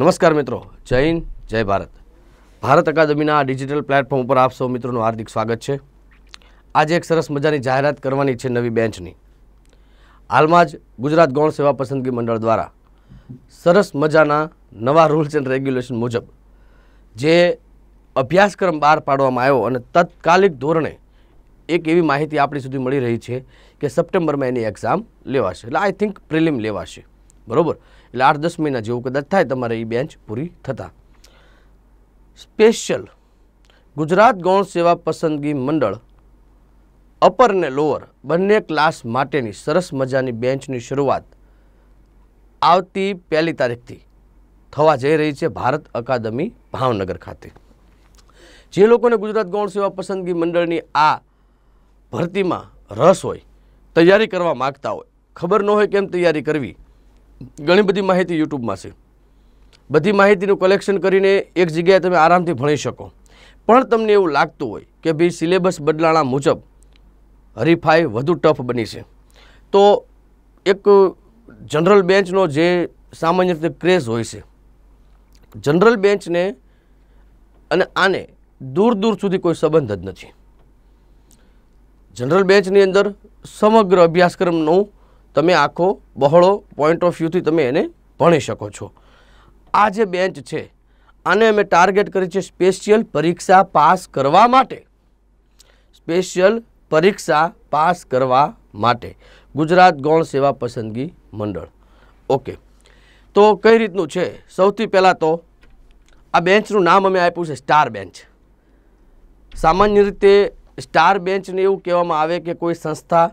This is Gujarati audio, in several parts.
નમસ્કાર મિત્રો જય હિન્દ જય ભારત ભારત અકાદમીના આ ડિજિટલ પ્લેટફોર્મ ઉપર આપ સૌ મિત્રોનું હાર્દિક સ્વાગત છે આજે એક સરસ મજાની જાહેરાત કરવાની છે નવી બેન્ચની હાલમાં જ ગુજરાત ગૌણ સેવા પસંદગી મંડળ દ્વારા સરસ મજાના નવા રૂલ્સ એન્ડ રેગ્યુલેશન મુજબ જે અભ્યાસક્રમ બહાર પાડવામાં આવ્યો અને તત્કાલિક ધોરણે એક એવી માહિતી આપણી સુધી મળી રહી છે કે સપ્ટેમ્બરમાં એની એક્ઝામ લેવાશે એટલે આઈ થિંક પ્રિલિમ લેવાશે બરાબર એટલે આઠ દસ મહિના જેવું કદાચ થાય તમારે એ બેન્ચ પૂરી થતાં સ્પેશિયલ ગુજરાત ગૌણ સેવા પસંદગી મંડળ અપર ને લોઅર બંને ક્લાસ માટેની સરસ મજાની બેન્ચની શરૂઆત આવતી પહેલી તારીખથી થવા જઈ રહી છે ભારત અકાદમી ભાવનગર ખાતે જે લોકોને ગુજરાત ગૌણ સેવા પસંદગી મંડળની આ ભરતીમાં રસ હોય તૈયારી કરવા માગતા હોય ખબર ન હોય કેમ તૈયારી કરવી ઘણી બધી માહિતી યુટ્યુબમાં છે બધી માહિતીનું કલેક્શન કરીને એક જગ્યાએ તમે આરામથી ભણી શકો પણ તમને એવું લાગતું હોય કે ભાઈ સિલેબસ બદલાણા મુજબ હરીફાઈ વધુ ટફ બની છે તો એક જનરલ બેન્ચનો જે સામાન્ય રીતે ક્રેઝ હોય છે જનરલ બેન્ચને અને આને દૂર દૂર સુધી કોઈ સંબંધ જ નથી જનરલ બેન્ચની અંદર સમગ્ર અભ્યાસક્રમનું તમે આખો બહોળો પોઈન્ટ ઓફ વ્યૂથી તમે એને ભણી શકો છો આ જે બેન્ચ છે આને અમે ટાર્ગેટ કરી છે સ્પેશિયલ પરીક્ષા પાસ કરવા માટે સ્પેશિયલ પરીક્ષા પાસ કરવા માટે ગુજરાત ગૌણ સેવા પસંદગી મંડળ ઓકે તો કઈ રીતનું છે સૌથી પહેલાં તો આ બેન્ચનું નામ અમે આપ્યું છે સ્ટાર બેન્ચ સામાન્ય રીતે સ્ટાર બેન્ચને એવું કહેવામાં આવે કે કોઈ સંસ્થા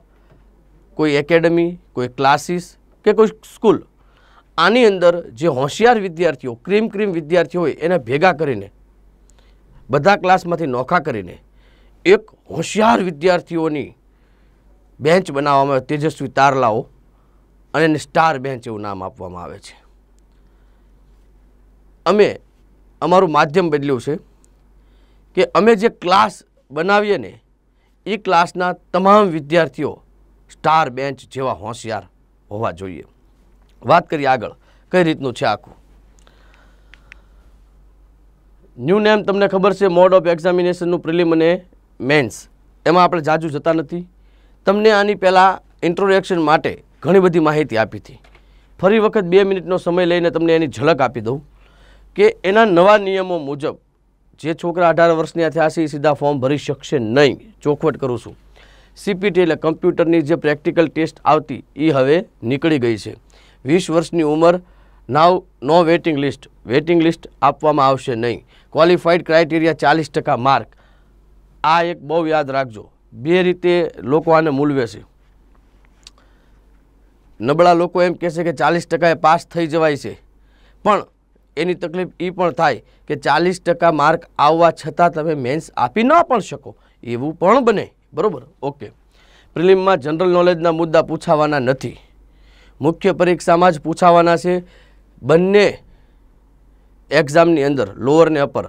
કોઈ એકેડમી કોઈ ક્લાસીસ કે કોઈ સ્કૂલ આની અંદર જે હોશિયાર વિદ્યાર્થીઓ ક્રીમ ક્રીમ વિદ્યાર્થીઓ હોય એને ભેગા કરીને બધા ક્લાસમાંથી નોખા કરીને એક હોશિયાર વિદ્યાર્થીઓની બેન્ચ બનાવવામાં આવે તેજસ્વી તારલાઓ અને એને સ્ટાર બેન્ચ એવું નામ આપવામાં આવે છે અમે અમારું માધ્યમ બદલ્યું છે કે અમે જે ક્લાસ બનાવીએ ને એ ક્લાસના તમામ વિદ્યાર્થીઓ સ્ટાર બેન્ચ જેવા હોશિયાર હોવા જોઈએ વાત કરીએ આગળ કઈ રીતનું છે આખું ન્યૂ નેમ તમને ખબર છે મોડ ઓફ એક્ઝામિનેશનનું પ્રિલિમ અને મેન્સ એમાં આપણે જાજુ જતા નથી તમને આની પહેલાં ઇન્ટ્રોડક્શન માટે ઘણી બધી માહિતી આપી હતી ફરી વખત બે મિનિટનો સમય લઈને તમને એની ઝલક આપી દઉં કે એના નવા નિયમો મુજબ જે છોકરા અઢાર વર્ષની થયા છે એ સીધા ફોર્મ ભરી શકશે નહીં ચોખવટ કરું છું સીપીટી એટલે કમ્પ્યુટરની જે પ્રેક્ટિકલ ટેસ્ટ આવતી એ હવે નીકળી ગઈ છે વીસ વર્ષની ઉંમર now no waiting list waiting list આપવામાં આવશે નહીં ક્વોલિફાઈડ ક્રાઇટેરિયા ચાલીસ ટકા માર્ક આ એક બહુ યાદ રાખજો બે રીતે લોકો આને મૂલવે છે નબળા લોકો એમ કહેશે કે ચાલીસ ટકાએ પાસ થઈ જવાય છે પણ એની તકલીફ એ પણ થાય કે ચાલીસ ટકા માર્ક આવવા છતાં તમે મેન્સ આપી ન પણ શકો એવું પણ બને બરાબર ઓકે પ્રિલિમમાં જનરલ નોલેજના મુદ્દા પૂછાવાના નથી મુખ્ય પરીક્ષામાં જ પૂછાવાના છે બંને એક્ઝામની અંદર લોઅર ને અપર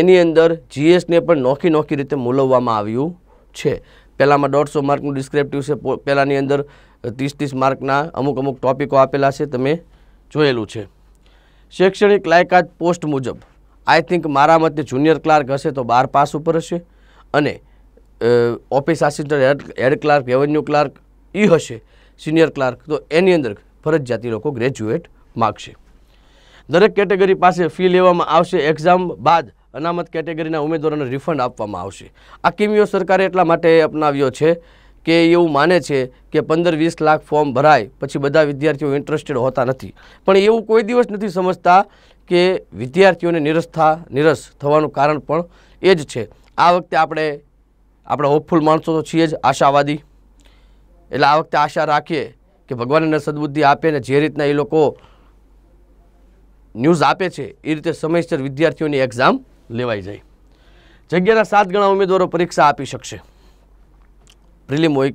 એની અંદર જીએસને પણ નોખી નોખી રીતે મૂલવવામાં આવ્યું છે પહેલાંમાં દોઢસો માર્કનું ડિસ્ક્રિપ્ટિવ છે પહેલાંની અંદર ત્રીસ ત્રીસ માર્કના અમુક અમુક ટોપિકો આપેલા છે તમે જોયેલું છે શૈક્ષણિક લાયકાત પોસ્ટ મુજબ આઈ થિંક મારા મતે જુનિયર ક્લાર્ક હશે તો બાર પાસ ઉપર હશે અને office assistant head head clerk revenue clerk એ હશે સિનિયર ક્લાર્ક તો એની અંદર ફરજિયાતી લોકો ગ્રેજ્યુએટ માગશે દરેક કેટેગરી પાસે ફી લેવામાં આવશે એક્ઝામ બાદ અનામત કેટેગરીના ઉમેદવારોને રિફંડ આપવામાં આવશે આ કિમિયો સરકારે એટલા માટે અપનાવ્યો છે કે એવું માને છે કે પંદર વીસ લાખ ફોર્મ ભરાય પછી બધા વિદ્યાર્થીઓ ઇન્ટરેસ્ટેડ હોતા નથી પણ એવું કોઈ દિવસ નથી સમજતા કે વિદ્યાર્થીઓને નિરસતા નિરસ થવાનું કારણ પણ એ જ છે આ વખતે આપણે આપણે હોપફુલ માણસો તો છીએ જ આશાવાદી એટલે આ વખતે આશા રાખીએ કે ભગવાનને સદબુદ્ધિ આપે ને જે રીતના એ લોકો ન્યૂઝ આપે છે એ રીતે સમયસર વિદ્યાર્થીઓની એક્ઝામ લેવાઈ જાય જગ્યાના સાત ગણા ઉમેદવારો પરીક્ષા આપી શકશે પ્રિલિમ હોય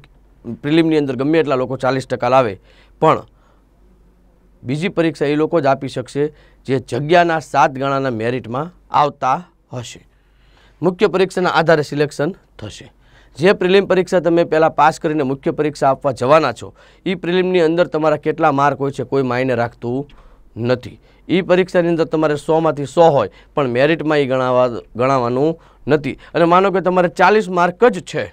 પ્રિલિમની અંદર ગમે એટલા લોકો ચાલીસ ટકા લાવે પણ બીજી પરીક્ષા એ લોકો જ આપી શકશે જે જગ્યાના સાત ગણાના મેરિટમાં આવતા હશે મુખ્ય પરીક્ષાના આધારે સિલેક્શન થશે જે પ્રિલિમ પરીક્ષા તમે પહેલાં પાસ કરીને મુખ્ય પરીક્ષા આપવા જવાના છો એ પ્રિલિમની અંદર તમારા કેટલા માર્ક હોય છે કોઈ માયને રાખતું નથી એ પરીક્ષાની અંદર તમારે સોમાંથી સો હોય પણ મેરિટમાં એ ગણાવા ગણાવાનું નથી અને માનો કે તમારે ચાલીસ માર્ક જ છે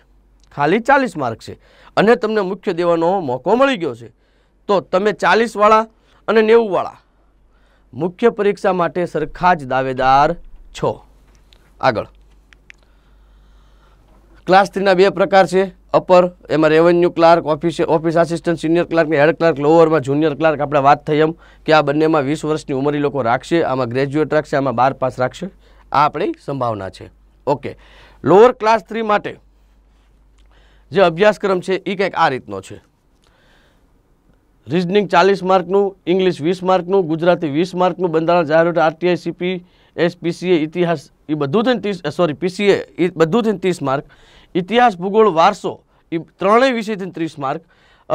ખાલી ચાલીસ માર્ક છે અને તમને મુખ્ય દેવાનો મોકો મળી ગયો છે તો તમે ચાલીસવાળા અને નેવુંવાળા મુખ્ય પરીક્ષા માટે સરખા જ દાવેદાર છો આગળ ક્લાસ થ્રીના બે પ્રકાર છે અપર એમાં revenue clerk office office assistant senior clerk ને હેડ ક્લાર્ક લોઅરમાં જુનિયર ક્લાર્ક આપણે વાત થઈ એમ કે આ બંનેમાં વીસ વર્ષની ઉંમર લોકો રાખશે આમાં ગ્રેજ્યુએટ રાખશે આમાં બાર પાસ રાખશે આ આપણી સંભાવના છે ઓકે લોઅર ક્લાસ થ્રી માટે જે અભ્યાસક્રમ છે એ કંઈક આ રીતનો છે રિઝનિંગ ચાલીસ માર્કનું ઇંગ્લિશ વીસ માર્કનું ગુજરાતી વીસ માર્કનું બંધારણ જાહેર આરટીઆઈ સીપી એસપીસીએ ઇતિહાસ એ બધું થઈને ત્રીસ સોરી પીસીએ એ બધું થઈને ત્રીસ માર્ક ઇતિહાસ ભૂગોળ વારસો એ ત્રણેય વિષયથી ત્રીસ માર્ક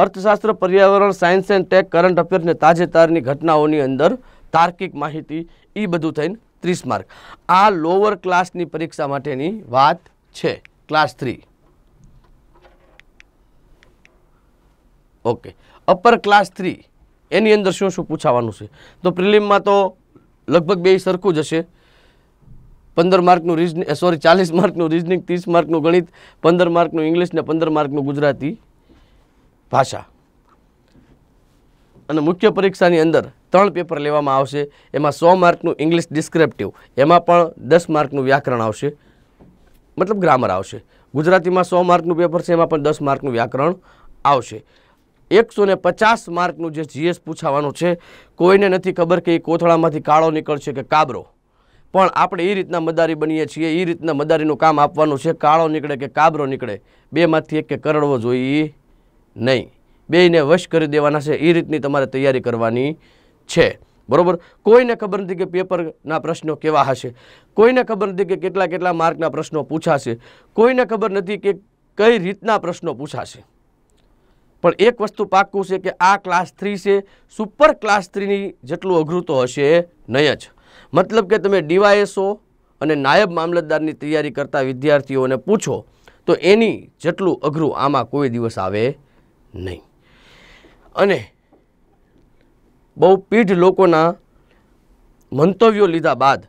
અર્થશાસ્ત્ર પર્યાવરણ સાયન્સ એન્ડ ટેક કરંટ અફેરને તાજેતરની ઘટનાઓની અંદર તાર્કિક માહિતી એ બધું થઈને ત્રીસ માર્ક આ લોઅર ક્લાસની પરીક્ષા માટેની વાત છે class three okay upper class three એની અંદર શું શું પૂછાવાનું છે તો પ્રિલિમમાં તો લગભગ બે સરખું જ હશે પંદર માર્કનું રીઝનિંગ સોરી ચાલીસ માર્કનું રીઝનિંગ ત્રીસ માર્કનું ગણિત પંદર માર્કનું ઇંગ્લિશ ને પંદર માર્કનું ગુજરાતી ભાષા અને મુખ્ય પરીક્ષાની અંદર ત્રણ પેપર લેવામાં આવશે એમાં સો માર્કનું ઇંગ્લિશ ડિસ્ક્રિપ્ટિવ એમાં પણ દસ માર્કનું વ્યાકરણ આવશે મતલબ ગ્રામર આવશે ગુજરાતીમાં સો માર્કનું પેપર છે એમાં પણ દસ માર્કનું વ્યાકરણ આવશે એકસો ને પચાસ માર્કનું જે જીએસ પૂછાવાનું છે કોઈને નથી ખબર કે એ કોથળામાંથી કાળો નીકળશે કે કાબરો પણ આપણે એ રીતના મદારી બનીએ છીએ એ રીતના મદારીનું કામ આપવાનું છે કાળો નીકળે કે કાબરો નીકળે બેમાંથી એક કે કરડવો જોઈએ નહીં બેયને વશ કરી દેવાના છે એ રીતની તમારે તૈયારી કરવાની છે બરાબર કોઈને ખબર નથી કે પેપરના પ્રશ્નો કેવા હશે કોઈને ખબર નથી કે કેટલા કેટલા માર્કના પ્રશ્નો પૂછાશે કોઈને ખબર નથી કે કઈ રીતના પ્રશ્નો પૂછાશે પણ એક વસ્તુ પાક્કું છે કે આ ક્લાસ થ્રી છે સુપર ક્લાસ થ્રીની જેટલું અઘરું તો હશે નહીં જ મતલબ કે તમે ડીવાયએસઓ અને નાયબ મામલતદારની તૈયારી કરતા વિદ્યાર્થીઓને પૂછો તો એની જેટલું અઘરું આમાં કોઈ દિવસ આવે નહીં અને બહુ પીઢ લોકોના મંતવ્યો લીધા બાદ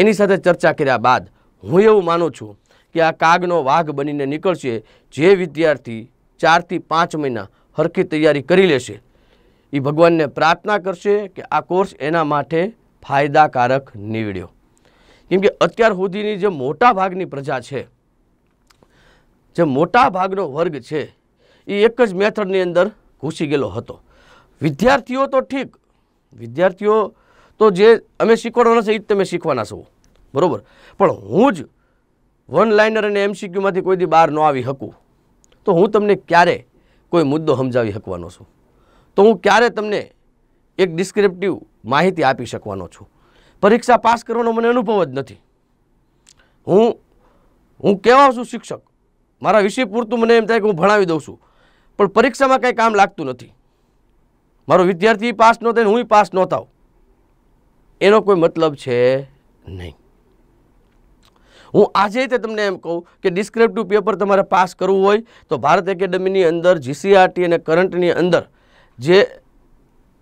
એની સાથે ચર્ચા કર્યા બાદ હું એવું માનું છું કે આ કાગનો વાઘ બનીને નીકળશે જે વિદ્યાર્થી ચારથી પાંચ મહિના હરખી તૈયારી કરી લેશે એ ભગવાનને પ્રાર્થના કરશે કે આ કોર્સ એના માટે ફાયદાકારક નીવડ્યો કેમ કે અત્યાર સુધીની જે મોટા ભાગની પ્રજા છે જે મોટા ભાગનો વર્ગ છે એ એક જ મેથડની અંદર ઘૂસી ગયેલો હતો વિદ્યાર્થીઓ તો ઠીક વિદ્યાર્થીઓ તો જે અમે શીખવાડવાના છે એ જ તમે શીખવાના છો બરાબર પણ હું જ વન લાઇનર અને એમસીક્યુમાંથી કોઈ દી બહાર ન આવી શકું તો હું તમને ક્યારે કોઈ મુદ્દો સમજાવી શકવાનો છું તો હું ક્યારે તમને એક ડિસ્ક્રિપ્ટિવ માહિતી આપી શકવાનો છું પરીક્ષા પાસ કરવાનો મને અનુભવ જ નથી હું હું કહેવા છું શિક્ષક મારા વિષય પૂરતું મને એમ થાય કે હું ભણાવી દઉં છું પણ પરીક્ષામાં કંઈ કામ લાગતું નથી મારો વિદ્યાર્થી પાસ નહોતો ને હું પાસ ન એનો કોઈ મતલબ છે નહીં હું આજે તે તમને એમ કહું કે ડિસ્ક્રિપ્ટિવ પેપર તમારે પાસ કરવું હોય તો ભારત એકેડમીની અંદર જીસીઆરટી અને કરંટની અંદર જે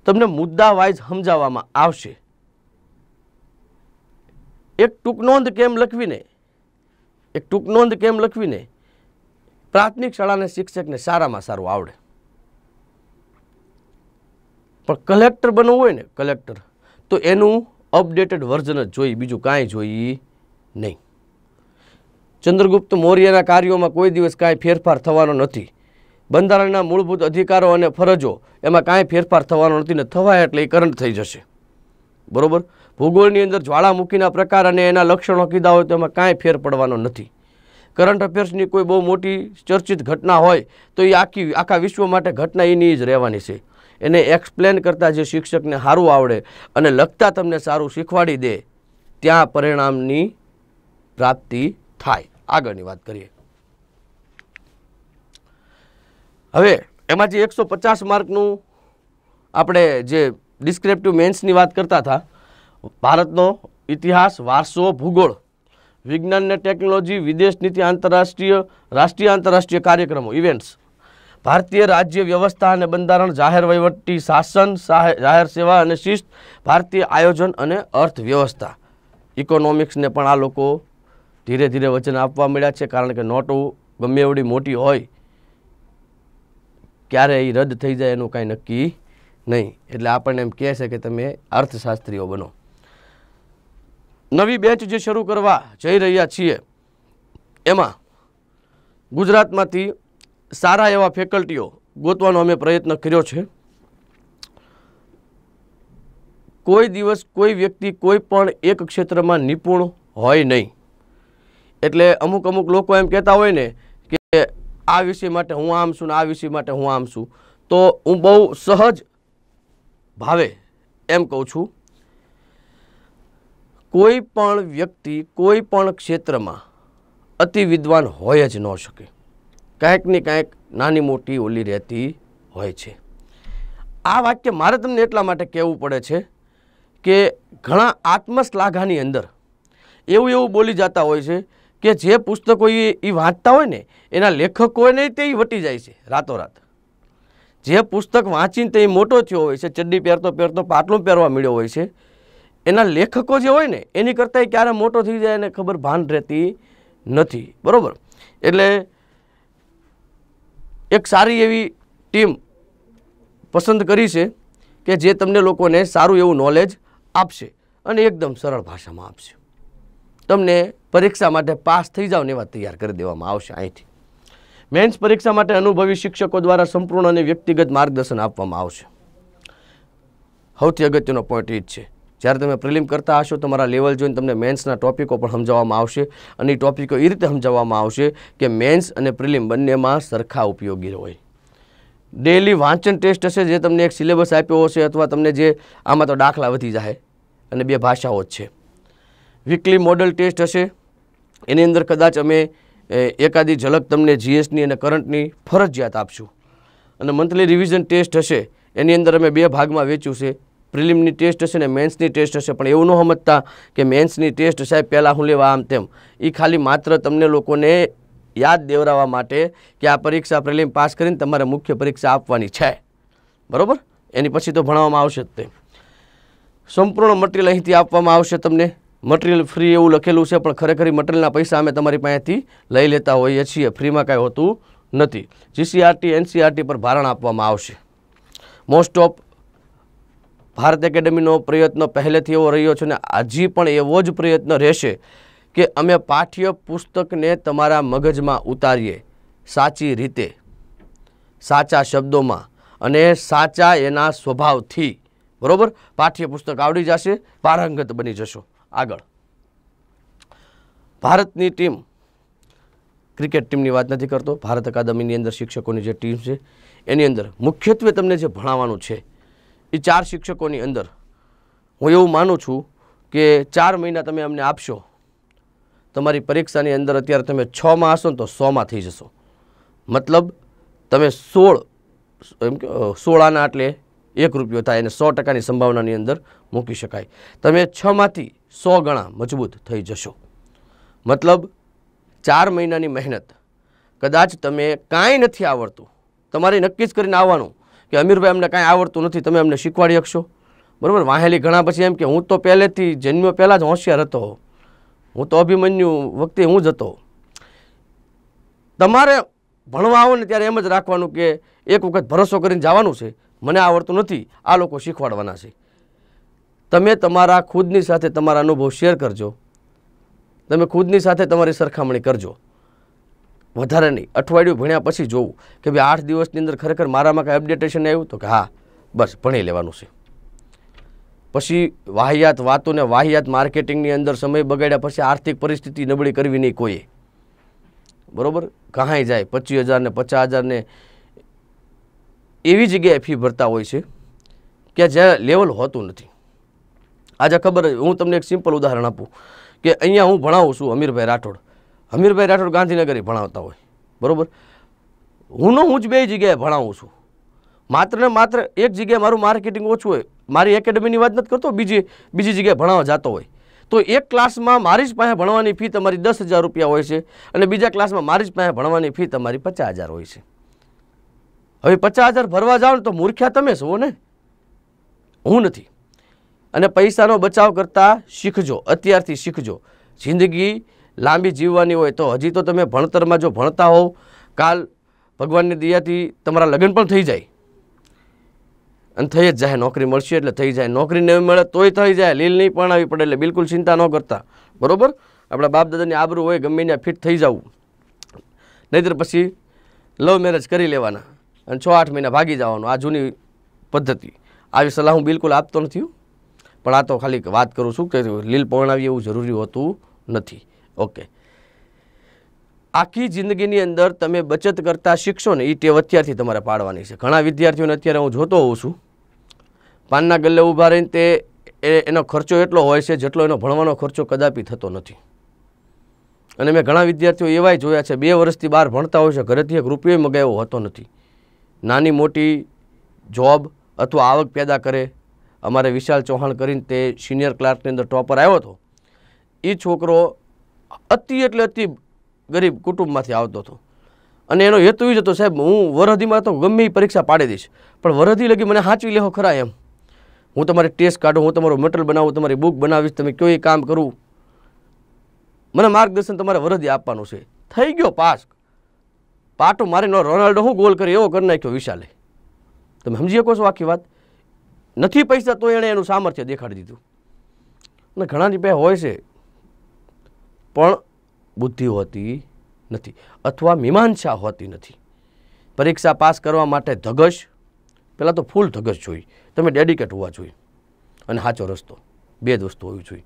તમને મુદ્દા વાઇઝ સમજાવવામાં આવશે એક ટૂંક નોંધ કેમ લખવીને એક ટૂંક નોંધ કેમ લખવીને પ્રાથમિક શાળાના શિક્ષકને સારામાં સારું આવડે પણ કલેક્ટર બનવું હોય ને કલેક્ટર તો એનું અપડેટેડ વર્ઝન જ જોઈ બીજું કાંઈ જોઈ નહીં ચંદ્રગુપ્ત મૌર્યના કાર્યોમાં કોઈ દિવસ કાંઈ ફેરફાર થવાનો નથી બંધારણના મૂળભૂત અધિકારો અને ફરજો એમાં કાંઈ ફેરફાર થવાનો નથી ને થવાય એટલે એ કરંટ થઈ જશે બરાબર ભૂગોળની અંદર જ્વાળામુખીના પ્રકાર અને એના લક્ષણો કીધા હોય તો એમાં કાંઈ ફેર પડવાનો નથી કરંટ અફેર્સની કોઈ બહુ મોટી ચર્ચિત ઘટના હોય તો એ આખી આખા વિશ્વ માટે ઘટના એની જ રહેવાની છે એને એક્સપ્લેન કરતાં જે શિક્ષકને સારું આવડે અને લખતા તમને સારું શીખવાડી દે ત્યાં પરિણામની પ્રાપ્તિ થાય આગળની વાત કરીએ હવે એમાં જે એકસો પચાસ માર્કનું આપણે જે ડિસ્ક્રિપ્ટિવ મેન્સની વાત કરતા હતા ભારતનો ઇતિહાસ વારસો ભૂગોળ વિજ્ઞાન ને ટેકનોલોજી વિદેશ નીતિ આંતરરાષ્ટ્રીય રાષ્ટ્રીય આંતરરાષ્ટ્રીય કાર્યક્રમો ઇવેન્ટ્સ ભારતીય રાજ્ય વ્યવસ્થા અને બંધારણ જાહેર વહીવટી શાસન જાહેર સેવા અને શિસ્ત ભારતીય આયોજન અને અર્થવ્યવસ્થા ઇકોનોમિક્સને પણ આ લોકો ધીરે ધીરે વચન આપવા મળ્યા છે કારણ કે નોટો ગમે એવડી મોટી હોય ક્યારે એ રદ થઈ જાય એનું કાંઈ નક્કી નહીં એટલે આપણને એમ કહે છે કે તમે અર્થશાસ્ત્રીઓ બનો નવી બેચ જે શરૂ કરવા જઈ રહ્યા છીએ એમાં ગુજરાતમાંથી સારા એવા ફેકલ્ટીઓ ગોતવાનો અમે પ્રયત્ન કર્યો છે કોઈ દિવસ કોઈ વ્યક્તિ કોઈ પણ એક ક્ષેત્રમાં નિપુણ હોય નહીં એટલે અમુક અમુક લોકો એમ કહેતા હોય ને આ વિષય માટે હું આમ છું ને આ વિષય માટે હું આમ છું તો હું બહુ સહજ ભાવે એમ કહું છું કોઈ પણ વ્યક્તિ કોઈ પણ ક્ષેત્રમાં અતિ વિદ્વાન હોય જ ન શકે કાંઈક ને કાંઈક નાની મોટી ઓલી રહેતી હોય છે આ વાક્ય મારે તમને એટલા માટે કહેવું પડે છે કે ઘણા આત્મશ્લાઘાની અંદર એવું એવું બોલી જતા હોય છે કે જે પુસ્તકો એ એ વાંચતા હોય ને એના લેખકોને તે વટી જાય છે રાતોરાત જે પુસ્તક વાંચીને તે મોટો થયો હોય છે ચડ્ડી પહેરતો પહેરતો પાટલું પહેરવા મળ્યો હોય છે એના લેખકો જે હોય ને એની કરતાં ક્યારે મોટો થઈ જાય એને ખબર ભાન રહેતી નથી બરાબર એટલે એક સારી એવી ટીમ પસંદ કરી છે કે જે તમને લોકોને સારું એવું નોલેજ આપશે અને એકદમ સરળ ભાષામાં આપશે તમને પરીક્ષા માટે પાસ થઈ જાઓ ને એવા તૈયાર કરી દેવામાં આવશે અહીંથી મેન્સ પરીક્ષા માટે અનુભવી શિક્ષકો દ્વારા સંપૂર્ણ અને વ્યક્તિગત માર્ગદર્શન આપવામાં આવશે સૌથી અગત્યનો પોઈન્ટ એ જ છે જ્યારે તમે પ્રિલિમ કરતા હશો તમારા લેવલ જોઈને તમને મેન્સના ટોપિકો પણ સમજાવવામાં આવશે અને એ ટોપિકો એ રીતે સમજાવવામાં આવશે કે મેન્સ અને પ્રિલિમ બંનેમાં સરખા ઉપયોગી હોય ડેલી વાંચન ટેસ્ટ હશે જે તમને એક સિલેબસ આપ્યો હશે અથવા તમને જે આમાં તો દાખલા વધી જાય અને બે ભાષાઓ જ છે વીકલી મોડલ ટેસ્ટ હશે એની અંદર કદાચ અમે એકાદી ઝલક તમને જીએસની અને કરંટની ફરજિયાત આપશું અને મંથલી રિવિઝન ટેસ્ટ હશે એની અંદર અમે બે ભાગમાં વેચ્યું છે પ્રિલિમની ટેસ્ટ હશે ને મેન્સની ટેસ્ટ હશે પણ એવું ન સમજતા કે મેન્સની ટેસ્ટ સાહેબ પહેલાં હું લેવા આમ તેમ એ ખાલી માત્ર તમને લોકોને યાદ દેવરાવા માટે કે આ પરીક્ષા પ્રિલિમ પાસ કરીને તમારે મુખ્ય પરીક્ષા આપવાની છે બરાબર એની પછી તો ભણાવવામાં આવશે જ તે સંપૂર્ણ મટીરિયલ અહીંથી આપવામાં આવશે તમને મટીરિયલ ફ્રી એવું લખેલું છે પણ ખરેખર મટીરિયલના પૈસા અમે તમારી પાસેથી લઈ લેતા હોઈએ છીએ ફ્રીમાં કાંઈ હોતું નથી જીસીઆરટી એનસીઆરટી પર ભારણ આપવામાં આવશે મોસ્ટ ઓફ ભારત એકેડેમીનો પ્રયત્ન પહેલેથી એવો રહ્યો છે અને હજી પણ એવો જ પ્રયત્ન રહેશે કે અમે પાઠ્ય પુસ્તકને તમારા મગજમાં ઉતારીએ સાચી રીતે સાચા શબ્દોમાં અને સાચા એના સ્વભાવથી બરાબર પાઠ્ય પુસ્તક આવડી જશે પારંગત બની જશો આગળ ભારતની ટીમ ક્રિકેટ ટીમની વાત નથી કરતો ભારત અકાદમીની અંદર શિક્ષકોની જે ટીમ છે એની અંદર મુખ્યત્વે તમને જે ભણાવવાનું છે એ ચાર શિક્ષકોની અંદર હું એવું માનું છું કે ચાર મહિના તમે અમને આપશો તમારી પરીક્ષાની અંદર અત્યારે તમે છમાં હશો ને તો સોમાં થઈ જશો મતલબ તમે સોળ એમ કે સોળાના એટલે એક રૂપિયો થાય અને સો ટકાની સંભાવનાની અંદર મૂકી શકાય તમે છમાંથી સો ગણા મજબૂત થઈ જશો મતલબ ચાર મહિનાની મહેનત કદાચ તમે કાંઈ નથી આવડતું તમારે નક્કી જ કરીને આવવાનું કે અમીરભાઈ અમને કાંઈ આવડતું નથી તમે અમને શીખવાડી શકશો બરાબર વાહેલી ઘણા પછી એમ કે હું તો પહેલેથી જન્મ્યો પહેલાં જ હોશિયાર હતો હું તો અભિમન્યુ વખતે હું જ હતો તમારે ભણવા આવો ને ત્યારે એમ જ રાખવાનું કે એક વખત ભરોસો કરીને જવાનું છે મને આવડતું નથી આ લોકો શીખવાડવાના છે તમે તમારા ખુદની સાથે તમારા અનુભવ શેર કરજો તમે ખુદની સાથે તમારી સરખામણી કરજો વધારે નહીં અઠવાડિયું ભણ્યા પછી જોવું કે ભાઈ આઠ દિવસની અંદર ખરેખર મારામાં કાંઈ અપડેટેશન આવ્યું તો કે હા બસ ભણી લેવાનું છે પછી વાહિયાત વાતોને વાહિયાત માર્કેટિંગની અંદર સમય બગાડ્યા પછી આર્થિક પરિસ્થિતિ નબળી કરવી નહીં કોઈએ બરાબર કહાંય જાય પચીસ હજારને પચાસ હજારને એવી જગ્યાએ ફી ભરતા હોય છે કે જ્યાં લેવલ હોતું નથી આજે ખબર હું તમને એક સિમ્પલ ઉદાહરણ આપું કે અહીંયા હું ભણાવું છું અમીરભાઈ રાઠોડ અમીરભાઈ રાઠોડ ગાંધીનગરે ભણાવતા હોય બરાબર હું ન હું જ બે જગ્યાએ ભણાવું છું માત્ર ને માત્ર એક જગ્યાએ મારું માર્કેટિંગ ઓછું હોય મારી એકેડમીની વાત નથી કરતો બીજી બીજી જગ્યાએ ભણાવવા જતો હોય તો એક ક્લાસમાં મારી જ પાસે ભણવાની ફી તમારી દસ હજાર રૂપિયા હોય છે અને બીજા ક્લાસમાં મારી જ પાસે ભણવાની ફી તમારી પચાસ હજાર હોય છે હવે પચાસ હજાર ભરવા જાઓ ને તો મૂર્ખ્યા તમે છો ને હું નથી અને પૈસાનો બચાવ કરતાં શીખજો અત્યારથી શીખજો જિંદગી લાંબી જીવવાની હોય તો હજી તો તમે ભણતરમાં જો ભણતા હોવ કાલ ભગવાનની દયાથી તમારા લગ્ન પણ થઈ જાય અને થઈ જ જાય નોકરી મળશે એટલે થઈ જાય નોકરી નહીં મળે તોય થઈ જાય લીલ નહીં પણ આવી પડે એટલે બિલકુલ ચિંતા ન કરતા બરાબર આપણા બાપ દાદાની આબરૂ હોય ગમે ત્યાં ફિટ થઈ જવું નહીંતર પછી લવ મેરેજ કરી લેવાના અને છ આઠ મહિના ભાગી જવાનું આ જૂની પદ્ધતિ આવી સલાહ હું બિલકુલ આપતો નથી પણ આ તો ખાલી વાત કરું છું કે લીલ પરણાવી એવું જરૂરી હોતું નથી ઓકે આખી જિંદગીની અંદર તમે બચત કરતા શીખશો ને એ ટેવ અત્યારથી તમારે પાડવાની છે ઘણા વિદ્યાર્થીઓને અત્યારે હું જોતો હોઉં છું પાનના ગલ્લે ઊભા રહીને તે એનો ખર્ચો એટલો હોય છે જેટલો એનો ભણવાનો ખર્ચો કદાપી થતો નથી અને મેં ઘણા વિદ્યાર્થીઓ એવાય જોયા છે બે વર્ષથી બહાર ભણતા હોય છે ઘરેથી એક રૂપિયો મગાવ્યો હોતો નથી નાની મોટી જોબ અથવા આવક પેદા કરે અમારે વિશાલ ચૌહાણ કરીને તે સિનિયર ક્લાર્કની અંદર ટોપર આવ્યો હતો એ છોકરો અતિ એટલે અતિ ગરીબ કુટુંબમાંથી આવતો હતો અને એનો હેતુ એ જ હતો સાહેબ હું વરહદીમાં તો ગમે એ પરીક્ષા પાડી દઈશ પણ વરહદી લગી મને સાચવી લેહો ખરા એમ હું તમારી ટેસ્ટ કાઢું હું તમારું મેટલ બનાવું તમારી બુક બનાવીશ તમે કયો કામ કરું મને માર્ગદર્શન તમારે વરદી આપવાનું છે થઈ ગયો પાસ્ક પાટો મારીને રોનાલ્ડો હું ગોલ કરી એવો કરી નાખ્યો વિશાલે તમે સમજી શકો છો આખી વાત નથી પૈસા તો એણે એનું સામર્થ્ય દેખાડી દીધું અને ઘણા બે હોય છે પણ બુદ્ધિ હોતી નથી અથવા મીમાંસા હોતી નથી પરીક્ષા પાસ કરવા માટે ધગશ પહેલાં તો ફૂલ ધગશ જોઈ તમે ડેડિકેટ હોવા જોઈએ અને સાચો રસ્તો બે જ વસ્તુ હોવી જોઈએ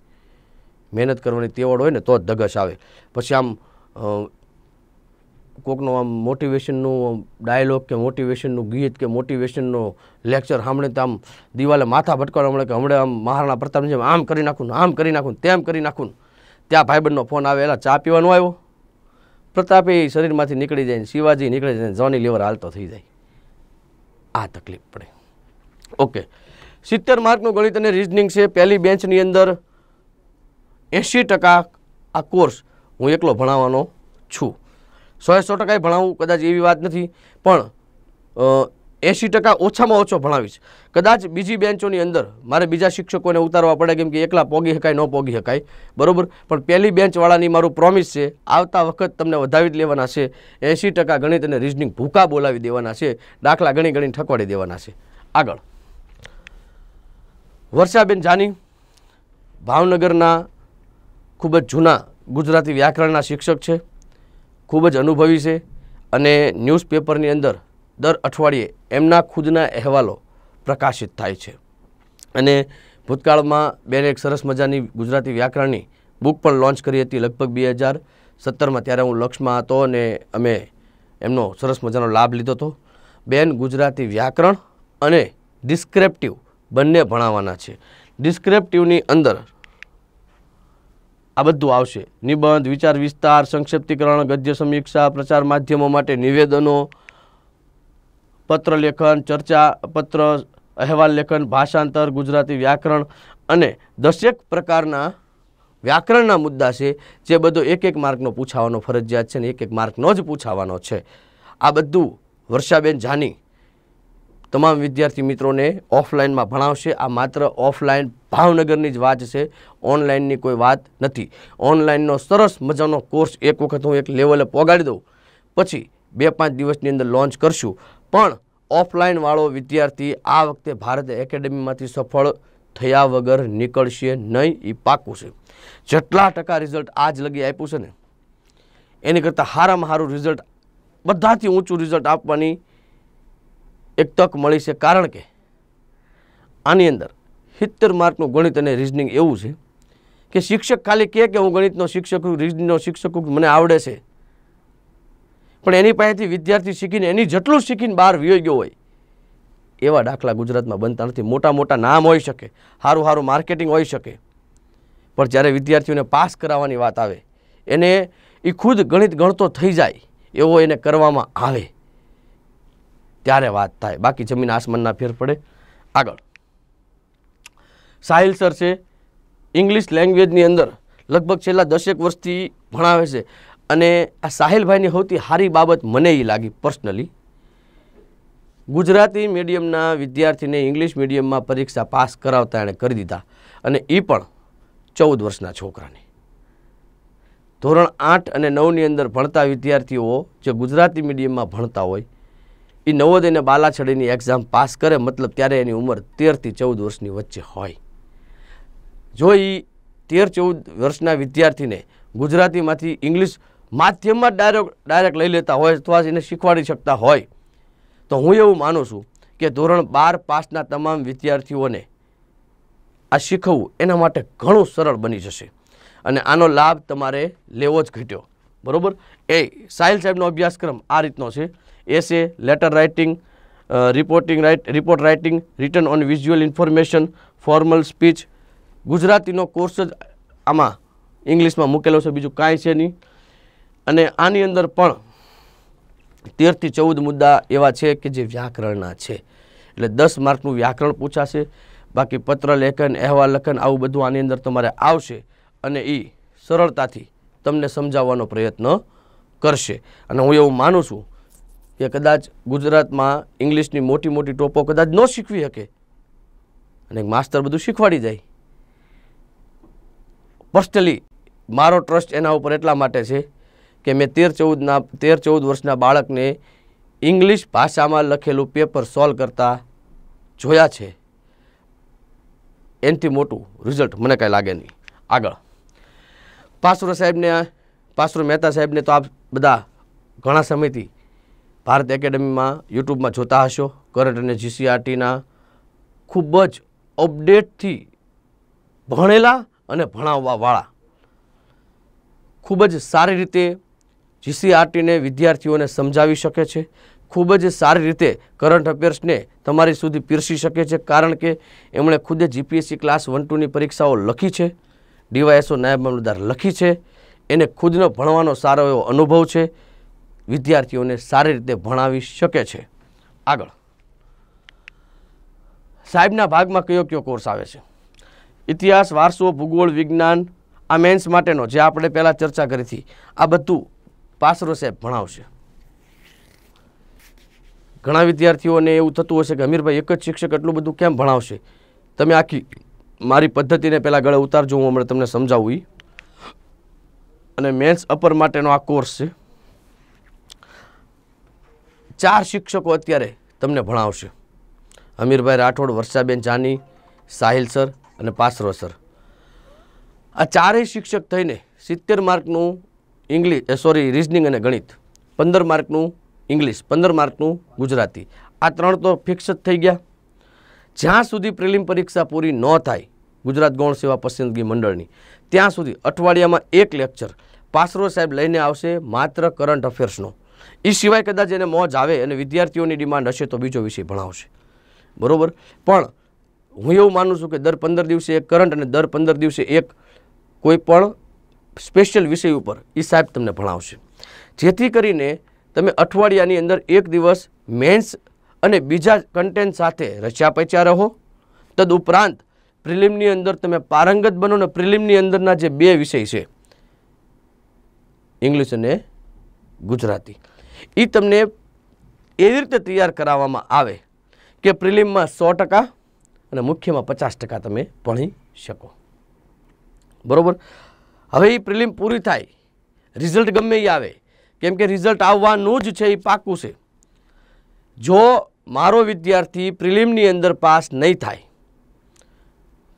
મહેનત કરવાની તેવડ હોય ને તો જ ધગશ આવે પછી આમ કોકનો આમ મોટિવેશનનું ડાયલોગ કે મોટિવેશનનું ગીત કે મોટિવેશનનો લેક્ચર સાંભળે તો આમ દિવાલે માથા ભટકાવવા મળે કે હમણાં આમ મહારાણા પ્રતાપની જેમ આમ કરી નાખું આમ કરી નાખું તેમ કરી નાખું ત્યાં ભાઈબંધનો ફોન આવે એલા ચા પીવાનો આવ્યો પ્રતાપે શરીરમાંથી નીકળી જાય શિવાજી નીકળી જાય જોની લેવર હાલતો થઈ જાય આ તકલીફ પડે ઓકે સિત્તેર માર્કનું ગણિત અને રિઝનિંગ છે પહેલી બેન્ચની અંદર એંશી ટકા આ કોર્સ હું એકલો ભણાવવાનો છું સો એ સો ટકાએ ભણાવું કદાચ એવી વાત નથી પણ એંશી ટકા ઓછામાં ઓછો ભણાવીશ કદાચ બીજી બેન્ચોની અંદર મારે બીજા શિક્ષકોને ઉતારવા પડે કેમ કે એકલા પોગી શકાય ન પોગી શકાય બરાબર પણ પહેલી બેન્ચવાળાની મારું પ્રોમિસ છે આવતા વખત તમને વધાવી જ લેવાના છે એંશી ટકા ગણિત અને રિઝનિંગ ભૂકા બોલાવી દેવાના છે દાખલા ગણી ગણી ઠકવાડી દેવાના છે આગળ વર્ષાબેન જાની ભાવનગરના ખૂબ જ જૂના ગુજરાતી વ્યાકરણના શિક્ષક છે ખૂબ જ અનુભવી છે અને ન્યૂઝપેપરની અંદર દર અઠવાડિયે એમના ખુદના અહેવાલો પ્રકાશિત થાય છે અને ભૂતકાળમાં બેને એક સરસ મજાની ગુજરાતી વ્યાકરણની બુક પણ લોન્ચ કરી હતી લગભગ બે હજાર સત્તરમાં ત્યારે હું લક્ષમાં હતો અને અમે એમનો સરસ મજાનો લાભ લીધો હતો બેન ગુજરાતી વ્યાકરણ અને ડિસ્ક્રેપ્ટિવ બંને ભણાવવાના છે ડિસ્ક્રેપ્ટિવની અંદર આ બધું આવશે નિબંધ વિચાર વિસ્તાર સંક્ષેપ્તીકરણ ગદ્ય સમીક્ષા પ્રચાર માધ્યમો માટે નિવેદનો પત્ર લેખન ચર્ચા પત્ર અહેવાલ લેખન ભાષાંતર ગુજરાતી વ્યાકરણ અને દસેક પ્રકારના વ્યાકરણના મુદ્દા છે જે બધો એક એક માર્કનો પૂછાવાનો ફરજિયાત છે અને એક એક માર્કનો જ પૂછાવાનો છે આ બધું વર્ષાબેન જાની તમામ વિદ્યાર્થી મિત્રોને ઓફલાઈનમાં ભણાવશે આ માત્ર ઓફલાઈન ભાવનગરની જ વાત છે ઓનલાઈનની કોઈ વાત નથી ઓનલાઈનનો સરસ મજાનો કોર્સ એક વખત હું એક લેવલે પોગાડી દઉં પછી બે પાંચ દિવસની અંદર લોન્ચ કરશું પણ ઓફલાઈનવાળો વિદ્યાર્થી આ વખતે ભારત એકેડેમીમાંથી સફળ થયા વગર નીકળશે નહીં એ પાકું છે જેટલા ટકા રિઝલ્ટ આ જ લગી આપ્યું છે ને એની કરતાં સારામાં સારું રિઝલ્ટ બધાથી ઊંચું રિઝલ્ટ આપવાની એક તક મળી છે કારણ કે આની અંદર સિત્તેર માર્કનું ગણિત અને રિઝનિંગ એવું છે કે શિક્ષક ખાલી કહે કે હું ગણિતનો શિક્ષક રિઝનિંગનો શિક્ષક મને આવડે છે પણ એની પાસેથી વિદ્યાર્થી શીખીને એની જેટલું શીખીને બહાર વિયો હોય એવા દાખલા ગુજરાતમાં બનતા નથી મોટા મોટા નામ હોઈ શકે સારું સારું માર્કેટિંગ હોઈ શકે પણ જ્યારે વિદ્યાર્થીઓને પાસ કરાવવાની વાત આવે એને એ ખુદ ગણિત ગણતો થઈ જાય એવો એને કરવામાં આવે ત્યારે વાત થાય બાકી જમીન આસમાનના ફેર પડે આગળ સાહિલ સર છે ઇંગ્લિશ લેંગ્વેજની અંદર લગભગ છેલ્લા દસેક વર્ષથી ભણાવે છે અને આ સાહિલભાઈની સૌથી સારી બાબત મને એ લાગી પર્સનલી ગુજરાતી મીડિયમના વિદ્યાર્થીને ઇંગ્લિશ મીડિયમમાં પરીક્ષા પાસ કરાવતા એણે કરી દીધા અને એ પણ ચૌદ વર્ષના છોકરાને ધોરણ આઠ અને નવની અંદર ભણતા વિદ્યાર્થીઓ જે ગુજરાતી મીડિયમમાં ભણતા હોય એ નવોદય અને બાલાછડીની એક્ઝામ પાસ કરે મતલબ ત્યારે એની ઉંમર તેરથી ચૌદ વર્ષની વચ્ચે હોય જો એ તેર ચૌદ વર્ષના વિદ્યાર્થીને ગુજરાતીમાંથી ઇંગ્લિશ માધ્યમમાં ડાયરેક્ટ ડાયરેક્ટ લઈ લેતા હોય અથવા એને શીખવાડી શકતા હોય તો હું એવું માનું છું કે ધોરણ બાર પાસના તમામ વિદ્યાર્થીઓને આ શીખવવું એના માટે ઘણું સરળ બની જશે અને આનો લાભ તમારે લેવો જ ઘટ્યો બરાબર એ સાહિલ સાહેબનો અભ્યાસક્રમ આ રીતનો છે essay letter writing reporting write report writing return on visual information formal speech ગુજરાતીનો કોર્સ જ આમાં ઇંગ્લિશમાં મૂકેલો છે બીજું કાંઈ છે નહીં અને આની અંદર પણ તેરથી ચૌદ મુદ્દા એવા છે કે જે વ્યાકરણના છે એટલે દસ માર્કનું વ્યાકરણ પૂછાશે બાકી પત્ર લેખન અહેવાલ લખન આવું બધું આની અંદર તમારે આવશે અને એ સરળતાથી તમને સમજાવવાનો પ્રયત્ન કરશે અને હું એવું માનું છું કે કદાચ ગુજરાતમાં ઇંગ્લિશની મોટી મોટી ટોપો કદાચ ન શીખવી શકે અને માસ્તર બધું શીખવાડી જાય પર્સનલી મારો ટ્રસ્ટ એના ઉપર એટલા માટે છે કે મેં તેર ચૌદના તેર ચૌદ વર્ષના બાળકને ઇંગ્લિશ ભાષામાં લખેલું પેપર સોલ્વ કરતા જોયા છે એનથી મોટું રિઝલ્ટ મને કાંઈ લાગે નહીં આગળ પાસુર સાહેબને પાસુર મહેતા સાહેબને તો આપ બધા ઘણા સમયથી ભારત એકેડમીમાં યુટ્યુબમાં જોતા હશો કરંટ અને જીસીઆરટીના ખૂબ જ અપડેટથી ભણેલા અને ભણાવવાવાળા ખૂબ જ સારી રીતે જીસીઆરટીને વિદ્યાર્થીઓને સમજાવી શકે છે ખૂબ જ સારી રીતે કરંટ અફેર્સને તમારી સુધી પીરસી શકે છે કારણ કે એમણે ખુદે જીપીએસસી ક્લાસ વન ટુની પરીક્ષાઓ લખી છે ડીવાયએસઓ નાયબ મામલતદાર લખી છે એને ખુદનો ભણવાનો સારો એવો અનુભવ છે વિદ્યાર્થીઓને સારી રીતે ભણાવી શકે છે આગળ સાહેબના ભાગમાં કયો કયો કોર્સ આવે છે ઇતિહાસ વારસો ભૂગોળ વિજ્ઞાન આ મેન્સ માટેનો જે આપણે પહેલાં ચર્ચા કરી હતી આ બધું પાસરો સાહેબ ભણાવશે ઘણા વિદ્યાર્થીઓને એવું થતું હશે કે અમીરભાઈ એક જ શિક્ષક એટલું બધું કેમ ભણાવશે તમે આખી મારી પદ્ધતિને પહેલાં ગળે ઉતારજો હું હમણાં તમને સમજાવું અને મેન્સ અપર માટેનો આ કોર્સ છે ચાર શિક્ષકો અત્યારે તમને ભણાવશે અમીરભાઈ રાઠોડ વર્ષાબેન જાની સાહિલ સર અને પાસરો સર આ ચારેય શિક્ષક થઈને સિત્તેર માર્કનું ઇંગ્લિશ સોરી રિઝનિંગ અને ગણિત પંદર માર્કનું ઇંગ્લિશ પંદર માર્કનું ગુજરાતી આ ત્રણ તો ફિક્સ જ થઈ ગયા જ્યાં સુધી પ્રિલિમ પરીક્ષા પૂરી ન થાય ગુજરાત ગૌણ સેવા પસંદગી મંડળની ત્યાં સુધી અઠવાડિયામાં એક લેક્ચર પાસરો સાહેબ લઈને આવશે માત્ર કરંટ અફેર્સનો એ સિવાય કદાચ એને મોજ આવે અને વિદ્યાર્થીઓની ડિમાન્ડ હશે તો બીજો વિષય ભણાવશે બરાબર પણ હું એવું માનું છું કે દર પંદર દિવસે એક કરંટ અને દર પંદર દિવસે એક કોઈ પણ સ્પેશિયલ વિષય ઉપર એ સાહેબ તમને ભણાવશે જેથી કરીને તમે અઠવાડિયાની અંદર એક દિવસ મેન્સ અને બીજા કન્ટેન્ટ સાથે રચ્યા પચ્યા રહો તદઉપરાંત પ્રિલિમની અંદર તમે પારંગત બનો ને પ્રિલિમની અંદરના જે બે વિષય છે ઇંગ્લિશ અને ગુજરાતી એ તમને એવી રીતે તૈયાર કરાવવામાં આવે કે પ્રિલિમમાં સો ટકા અને મુખ્યમાં પચાસ ટકા તમે ભણી શકો બરાબર હવે એ પ્રિલિમ પૂરી થાય રિઝલ્ટ ગમે એ આવે કેમ કે રિઝલ્ટ આવવાનું જ છે એ પાકું છે જો મારો વિદ્યાર્થી પ્રિલિમની અંદર પાસ નહીં થાય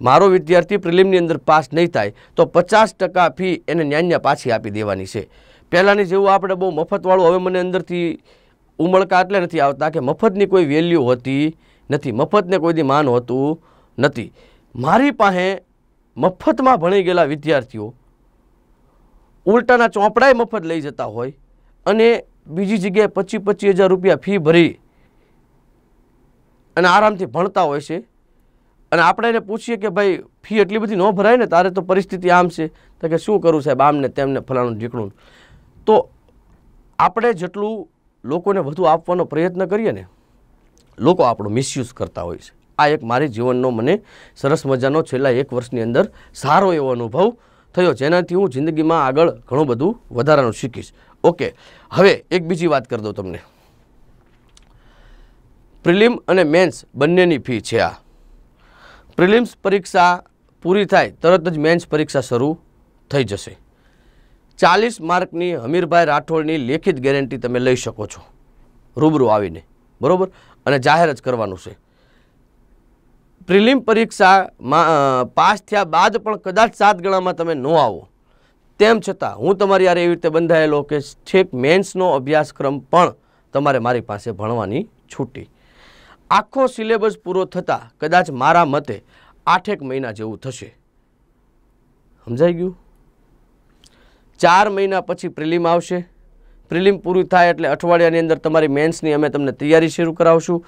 મારો વિદ્યાર્થી પ્રિલિમની અંદર પાસ નહીં થાય તો પચાસ ટકા ફી એને ન્યાન્યા પાછી આપી દેવાની છે પહેલાંની જેવું આપણે બહુ મફતવાળું હવે મને અંદરથી ઉમળકા એટલે નથી આવતા કે મફતની કોઈ વેલ્યુ હોતી નથી મફતને કોઈ દી માન હોતું નથી મારી પાસે મફતમાં ભણી ગયેલા વિદ્યાર્થીઓ ઉલટાના ચોપડાએ મફત લઈ જતા હોય અને બીજી જગ્યાએ પચીસ પચીસ હજાર રૂપિયા ફી ભરી અને આરામથી ભણતા હોય છે અને આપણે એને પૂછીએ કે ભાઈ ફી એટલી બધી ન ભરાય ને તારે તો પરિસ્થિતિ આમ છે તો કે શું કરું સાહેબ આમને તેમને ફલાણું ઢીકણું તો આપણે જેટલું લોકોને વધુ આપવાનો પ્રયત્ન કરીએ ને લોકો આપણો મિસયુઝ કરતા હોય છે આ એક મારી જીવનનો મને સરસ મજાનો છેલ્લા એક વર્ષની અંદર સારો એવો અનુભવ થયો જેનાથી હું જિંદગીમાં આગળ ઘણું બધું વધારાનું શીખીશ ઓકે હવે એક બીજી વાત કરી દઉં તમને પ્રિલિમ અને મેન્સ બંનેની ફી છે આ પ્રિલિમ્સ પરીક્ષા પૂરી થાય તરત જ મેન્સ પરીક્ષા શરૂ થઈ જશે ચાલીસ માર્કની હમીરભાઈ રાઠોડની લેખિત ગેરંટી તમે લઈ શકો છો રૂબરૂ આવીને બરાબર અને જાહેર જ કરવાનું છે પ્રિલિમ પરીક્ષામાં પાસ થયા બાદ પણ કદાચ સાત ગણામાં તમે ન આવો તેમ છતાં હું તમારી યારે એવી રીતે બંધાયેલો કે છેક મેન્સનો અભ્યાસક્રમ પણ તમારે મારી પાસે ભણવાની છૂટી આખો સિલેબસ પૂરો થતાં કદાચ મારા મતે આઠેક મહિના જેવું થશે સમજાઈ ગયું ચાર મહિના પછી પ્રિલિમ આવશે પ્રિલિમ પૂરી થાય એટલે અઠવાડિયાની અંદર તમારી મેન્સની અમે તમને તૈયારી શરૂ કરાવશું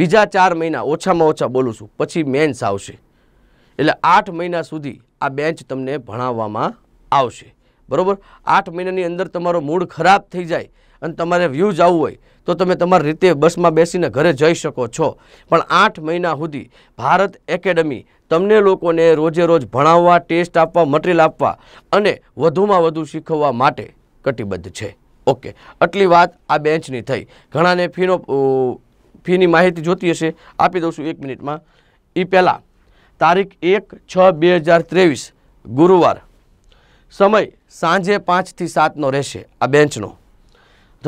બીજા ચાર મહિના ઓછામાં ઓછા બોલું છું પછી મેન્સ આવશે એટલે આઠ મહિના સુધી આ બેન્ચ તમને ભણાવવામાં આવશે બરાબર આઠ મહિનાની અંદર તમારો મૂડ ખરાબ થઈ જાય અને તમારે વ્યૂ જવું હોય તો તમે તમારી રીતે બસમાં બેસીને ઘરે જઈ શકો છો પણ આઠ મહિના સુધી ભારત એકેડમી તમને લોકોને રોજે રોજ ભણાવવા ટેસ્ટ આપવા મટીરિયલ આપવા અને વધુમાં વધુ શીખવવા માટે કટિબદ્ધ છે ઓકે આટલી વાત આ બેન્ચની થઈ ઘણાને ફીનો ફીની માહિતી જોતી હશે આપી દઉં છું એક મિનિટમાં એ પહેલાં તારીખ એક છ બે હજાર ત્રેવીસ ગુરુવાર સમય સાંજે પાંચથી સાતનો રહેશે આ બેન્ચનો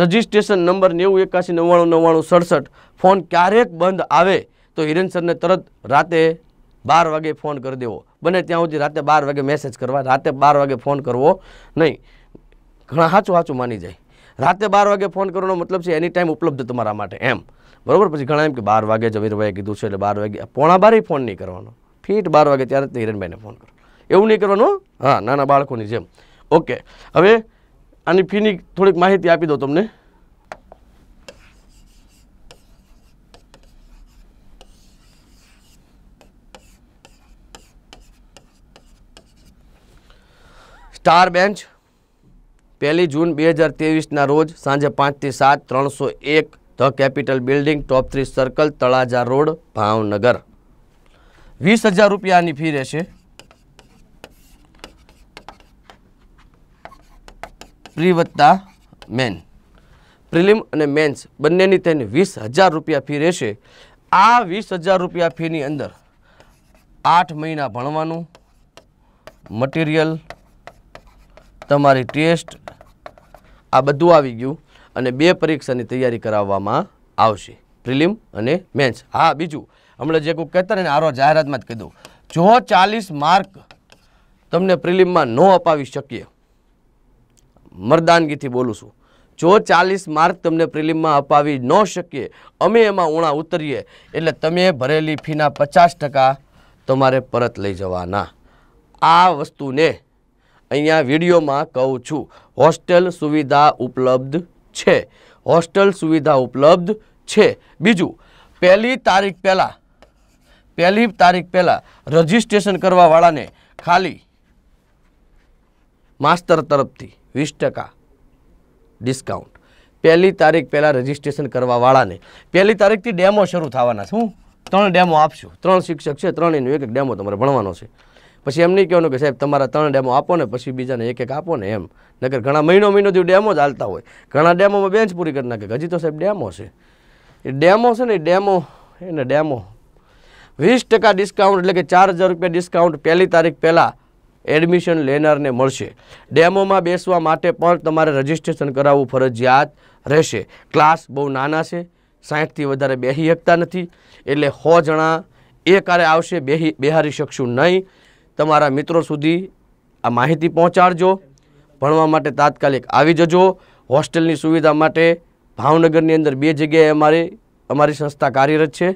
રજિસ્ટ્રેશન નંબર નેવું એકાસી નવ્વાણું નવ્વાણું સડસઠ ફોન ક્યારેક બંધ આવે તો હિરેન સરને તરત રાતે બાર વાગે ફોન કરી દેવો બને ત્યાં સુધી રાતે બાર વાગે મેસેજ કરવા રાતે બાર વાગે ફોન કરવો નહીં ઘણા સાચું સાચું માની જાય રાતે બાર વાગે ફોન કરવાનો મતલબ છે એની ટાઈમ ઉપલબ્ધ તમારા માટે એમ બરાબર પછી ઘણા એમ કે બાર વાગે જમીરભાઈએ કીધું છે એટલે બાર વાગે પોણા બારે ફોન નહીં કરવાનો ફીટ બાર વાગે ત્યારે જ હિરણભાઈને ફોન કરો એવું નહીં કરવાનું હા નાના બાળકોની જેમ ઓકે હવે આની ફીની થોડીક માહિતી આપી દો તમને સ્ટાર બેન્ચ પહેલી જૂન બે હજાર ત્રેવીસના રોજ સાંજે પાંચથી સાત ત્રણસો એક the capital building top three circle Talaja road Bhavnagar વીસ હજાર રૂપિયાની ફી રહેશે પ્રિવત્તા મેન પ્રિલિમ અને મેન્સ બંનેની તેની વીસ હજાર રૂપિયા ફી રહેશે આ વીસ હજાર રૂપિયા ફીની અંદર આઠ મહિના ભણવાનું મટીરિયલ તમારી ટેસ્ટ આ બધું આવી ગયું અને બે પરીક્ષાની તૈયારી કરાવવામાં આવશે પ્રિલિમ અને મેન્સ હા બીજું હમણાં જે કોઈ કહેતા ને આરો જાહેરાતમાં જ કીધું જો ચાલીસ માર્ક તમને પ્રિલિમમાં ન અપાવી શકીએ મરદાનગીથી બોલું છું જો ચાલીસ માર્ક તમને પ્રિલિમમાં અપાવી ન શકીએ અમે એમાં ઉણા ઉતરીએ એટલે તમે ભરેલી ફીના પચાસ ટકા તમારે પરત લઈ જવાના આ વસ્તુને અહીંયા વિડીયોમાં કહું છું હોસ્ટેલ સુવિધા ઉપલબ્ધ છે હોસ્ટેલ સુવિધા ઉપલબ્ધ છે બીજું પહેલી તારીખ પહેલાં પહેલી તારીખ પહેલાં રજીસ્ટ્રેશન કરવાવાળાને ખાલી માસ્તર તરફથી વીસ ટકા ડિસ્કાઉન્ટ પહેલી તારીખ પહેલાં રજિસ્ટ્રેશન કરવાવાળાને પહેલી તારીખથી ડેમો શરૂ થવાના છે હું ત્રણ ડેમો આપશું ત્રણ શિક્ષક છે ત્રણેયનું એક એક ડેમો તમારે ભણવાનો છે પછી એમ નહીં કહેવાનું કે સાહેબ તમારા ત્રણ ડેમો આપો ને પછી બીજાને એક એક આપો ને એમ નગર ઘણા મહિનો મહિનોથી ડેમો ચાલતા હોય ઘણા ડેમોમાં બેન્ચ પૂરી કરી નાખે હજી તો સાહેબ ડેમો છે એ ડેમો છે ને એ ડેમો એને ડેમો વીસ ટકા ડિસ્કાઉન્ટ એટલે કે ચાર હજાર રૂપિયા ડિસ્કાઉન્ટ પહેલી તારીખ પહેલાં એડમિશન લેનારને મળશે ડેમોમાં બેસવા માટે પણ તમારે રજિસ્ટ્રેશન કરાવવું ફરજિયાત રહેશે ક્લાસ બહુ નાના છે સાહીઠથી વધારે બેસી શકતા નથી એટલે સો જણા એ કારે આવશે બેહી બેહારી શકશું નહીં તમારા મિત્રો સુધી આ માહિતી પહોંચાડજો ભણવા માટે તાત્કાલિક આવી જજો હોસ્ટેલની સુવિધા માટે ભાવનગરની અંદર બે જગ્યાએ અમારી અમારી સંસ્થા કાર્યરત છે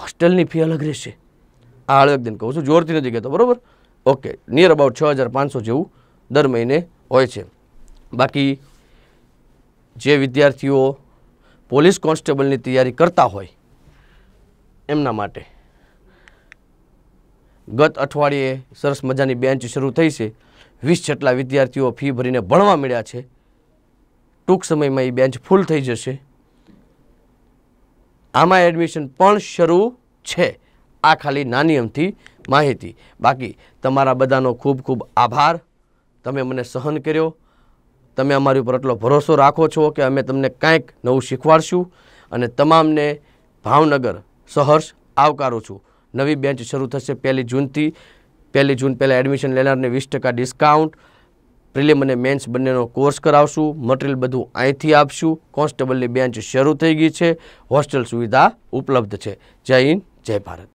હોસ્ટેલની ફી અલગ રહેશે આ અલગ દિન કહું છું જોરથી નથી કહેતો બરાબર ઓકે નિયર અબાઉટ છ હજાર પાંચસો જેવું દર મહિને હોય છે બાકી જે વિદ્યાર્થીઓ પોલીસ કોન્સ્ટેબલની તૈયારી કરતા હોય એમના માટે ગત અઠવાડિયે સરસ મજાની બેન્ચ શરૂ થઈ છે વીસ જેટલા વિદ્યાર્થીઓ ફી ભરીને ભણવા મળ્યા છે ટૂંક સમયમાં એ બેન્ચ ફૂલ થઈ જશે આમાં એડમિશન પણ શરૂ છે આ ખાલી નાની અમથી માહિતી બાકી તમારા બધાનો ખૂબ ખૂબ આભાર તમે મને સહન કર્યો તમે અમારી ઉપર એટલો ભરોસો રાખો છો કે અમે તમને કાંઈક નવું શીખવાડશું અને તમામને ભાવનગર સહર્ષ આવકારું છું નવી બેન્ચ શરૂ થશે પહેલી જૂનથી પહેલી જૂન પહેલાં એડમિશન લેનારને વીસ ટકા ડિસ્કાઉન્ટ પ્રિલિમ અને મેન્સ બંનેનો કોર્સ કરાવશું મટીરિયલ બધું અહીંથી આપશું કોન્સ્ટેબલની બેન્ચ શરૂ થઈ ગઈ છે હોસ્ટેલ સુવિધા ઉપલબ્ધ છે જય હિન્દ જય ભારત